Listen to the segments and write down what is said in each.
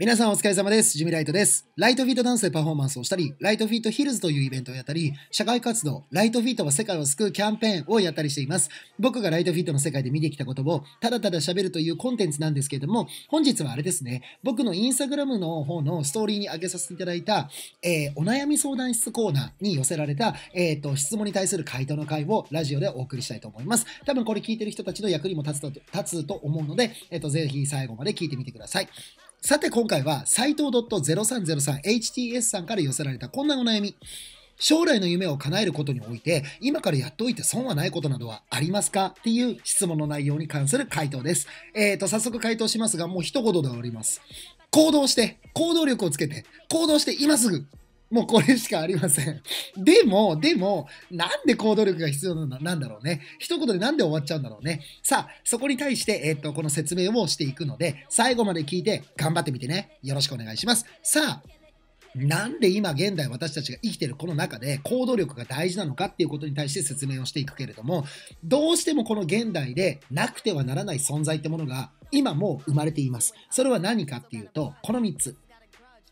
皆さんお疲れ様です。ジュミライトです。ライトフィートダンスでパフォーマンスをしたり、ライトフィートヒルズというイベントをやったり、社会活動、ライトフィートは世界を救うキャンペーンをやったりしています。僕がライトフィートの世界で見てきたことを、ただただ喋るというコンテンツなんですけれども、本日はあれですね、僕のインスタグラムの方のストーリーに上げさせていただいた、えー、お悩み相談室コーナーに寄せられた、えっ、ー、と、質問に対する回答の回をラジオでお送りしたいと思います。多分これ聞いてる人たちの役にも立つと立つと思うので、えっ、ー、と、ぜひ最後まで聞いてみてください。さて今回は斎藤 .0303HTS さんから寄せられたこんなお悩み。将来の夢を叶えることにおいて、今からやっておいて損はないことなどはありますかっていう質問の内容に関する回答です。えっ、ー、と、早速回答しますが、もう一言で終わります。行動して、行動力をつけて、行動して今すぐもうこれしかありません。でも、でも、なんで行動力が必要なんだろうね。一言でなんで終わっちゃうんだろうね。さあ、そこに対して、えっ、と、この説明をしていくので、最後まで聞いて頑張ってみてね。よろしくお願いします。さあ、なんで今現代私たちが生きてるこの中で行動力が大事なのかっていうことに対して説明をしていくけれども、どうしてもこの現代でなくてはならない存在ってものが今もう生まれています。それは何かっていうと、この3つ。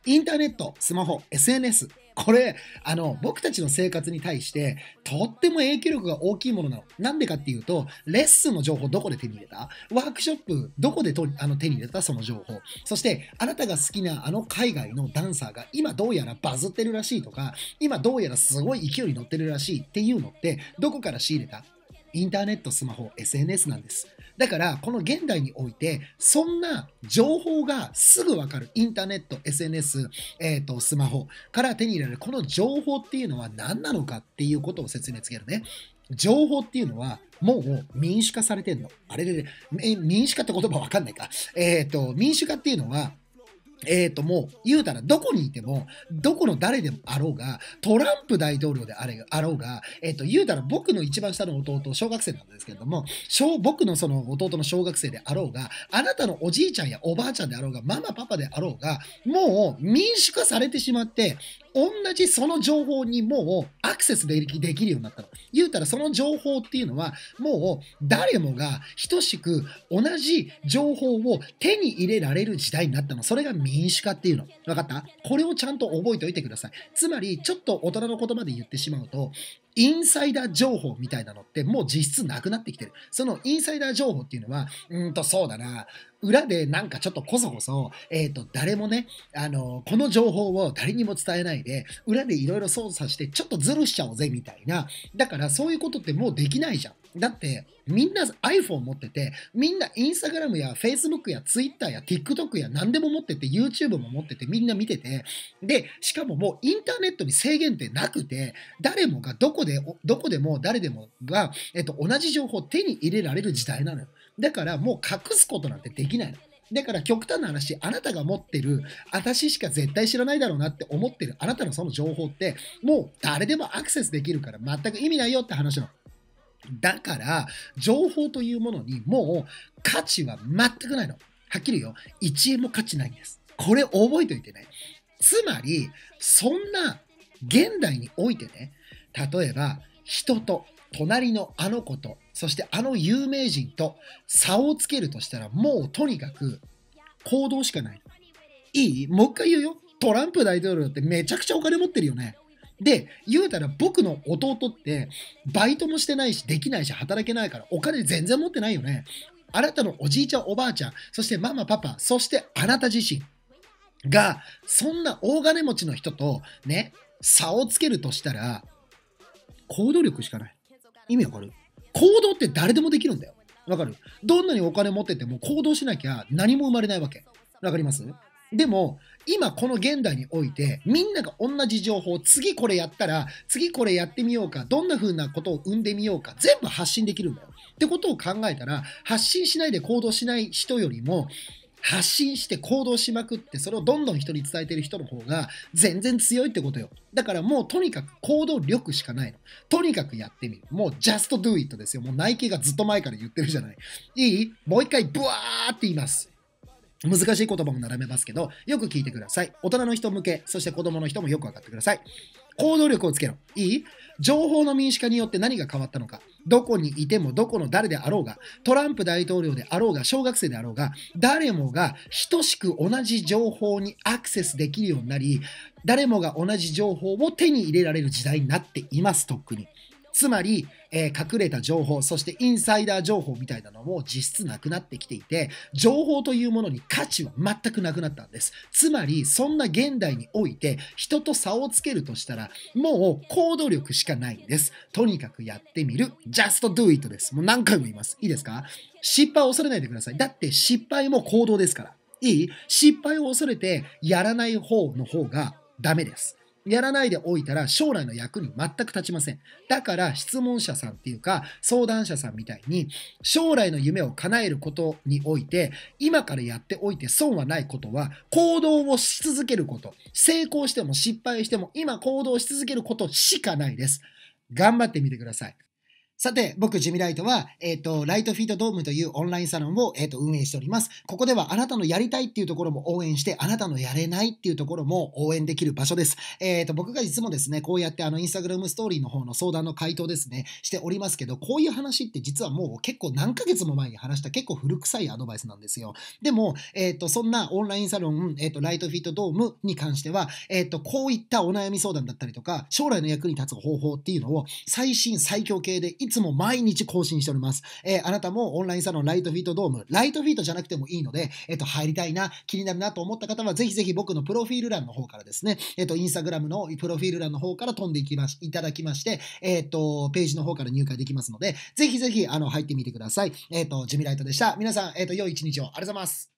インターネット、スマホ、SNS、これ、あの、僕たちの生活に対して、とっても影響力が大きいものなの。なんでかっていうと、レッスンの情報どこで手に入れたワークショップどこでとあの手に入れたその情報。そして、あなたが好きなあの海外のダンサーが今どうやらバズってるらしいとか、今どうやらすごい勢いに乗ってるらしいっていうのって、どこから仕入れたインターネット、スマホ、SNS なんです。だから、この現代において、そんな情報がすぐわかる、インターネット、SNS、えっ、ー、と、スマホから手に入れられる、この情報っていうのは何なのかっていうことを説明つけるね。情報っていうのは、もう民主化されてんの。あれれれ、民主化って言葉わかんないか。えっ、ー、と、民主化っていうのは、えっ、ー、と、もう、言うたら、どこにいても、どこの誰でもあろうが、トランプ大統領であれあろうが、えっ、ー、と、言うたら、僕の一番下の弟、小学生なんですけれども、小、僕のその弟の小学生であろうが、あなたのおじいちゃんやおばあちゃんであろうが、ママ、パパであろうが、もう民主化されてしまって、同じその情報にもうアクセスできるようになったの。言うたらその情報っていうのはもう誰もが等しく同じ情報を手に入れられる時代になったの。それが民主化っていうの。分かったこれをちゃんと覚えておいてください。つまりちょっと大人の言葉で言ってしまうとインサイダー情報みたいなのってもう実質なくなってきてる。そのインサイダー情報っていうのは、うんとそうだな、裏でなんかちょっとこそこそ、えっ、ー、と、誰もね、あのー、この情報を誰にも伝えないで、裏でいろいろ操作してちょっとズルしちゃおうぜみたいな。だからそういうことってもうできないじゃん。だって、みんな iPhone 持ってて、みんな Instagram や Facebook や Twitter や TikTok や何でも持ってて、YouTube も持ってて、みんな見てて、で、しかももうインターネットに制限ってなくて、誰もがどこで、どこでも誰でもが、えっと、同じ情報を手に入れられる時代なのよ。だからもう隠すことなんてできないの。だから極端な話、あなたが持ってる、私しか絶対知らないだろうなって思ってるあなたのその情報って、もう誰でもアクセスできるから全く意味ないよって話なの。だから、情報というものにもう価値は全くないの。はっきり言うよ。1円も価値ないんです。これ覚えておいてね。つまり、そんな現代においてね、例えば人と隣のあの子と、そしてあの有名人と差をつけるとしたら、もうとにかく行動しかない。いいもう一回言うよ。トランプ大統領ってめちゃくちゃお金持ってるよね。で、言うたら僕の弟って、バイトもしてないし、できないし、働けないから、お金全然持ってないよね。あなたのおじいちゃん、おばあちゃん、そしてママ、パパ、そしてあなた自身が、そんな大金持ちの人とね、差をつけるとしたら、行動力しかない。意味わかる行動って誰でもできるんだよ。わかるどんなにお金持ってても行動しなきゃ何も生まれないわけ。わかりますでも、今この現代において、みんなが同じ情報、次これやったら、次これやってみようか、どんな風なことを生んでみようか、全部発信できるんだよ。ってことを考えたら、発信しないで行動しない人よりも、発信して行動しまくって、それをどんどん人に伝えてる人の方が全然強いってことよ。だからもうとにかく行動力しかないの。とにかくやってみる。もう just do it ですよ。もうナイキがずっと前から言ってるじゃない。いいもう一回ブワーって言います。難しい言葉も並べますけど、よく聞いてください。大人の人向け、そして子供の人もよく分かってください。行動力をつけろ。いい情報の民主化によって何が変わったのか。どこにいてもどこの誰であろうが、トランプ大統領であろうが、小学生であろうが、誰もが等しく同じ情報にアクセスできるようになり、誰もが同じ情報を手に入れられる時代になっています、とっくに。つまり、えー、隠れた情報、そしてインサイダー情報みたいなのも実質なくなってきていて、情報というものに価値は全くなくなったんです。つまり、そんな現代において、人と差をつけるとしたら、もう行動力しかないんです。とにかくやってみる。just do it です。もう何回も言います。いいですか失敗を恐れないでください。だって失敗も行動ですから。いい失敗を恐れてやらない方の方がダメです。やらないでおいたら将来の役に全く立ちません。だから質問者さんっていうか相談者さんみたいに将来の夢を叶えることにおいて今からやっておいて損はないことは行動をし続けること。成功しても失敗しても今行動し続けることしかないです。頑張ってみてください。さて、僕、ジミライトは、えっ、ー、と、ライトフィートドームというオンラインサロンを、えっ、ー、と、運営しております。ここでは、あなたのやりたいっていうところも応援して、あなたのやれないっていうところも応援できる場所です。えっ、ー、と、僕がいつもですね、こうやって、あの、インスタグラムストーリーの方の相談の回答ですね、しておりますけど、こういう話って実はもう結構何ヶ月も前に話した結構古臭いアドバイスなんですよ。でも、えっ、と、そんなオンラインサロン、えっ、と、ライトフィートドームに関しては、えっ、と、こういったお悩み相談だったりとか、将来の役に立つ方法っていうのを、最新最強系でいつも毎日更新しております。えー、あなたもオンラインサロンライトフィートドーム、ライトフィートじゃなくてもいいので、えっ、ー、と、入りたいな、気になるなと思った方は、ぜひぜひ僕のプロフィール欄の方からですね、えっ、ー、と、インスタグラムのプロフィール欄の方から飛んでいきまし、いただきまして、えっ、と、ページの方から入会できますので、ぜひぜひ、あの、入ってみてください。えっ、と、ジミライトでした。皆さん、えっ、と、良い一日を。ありがとうございます。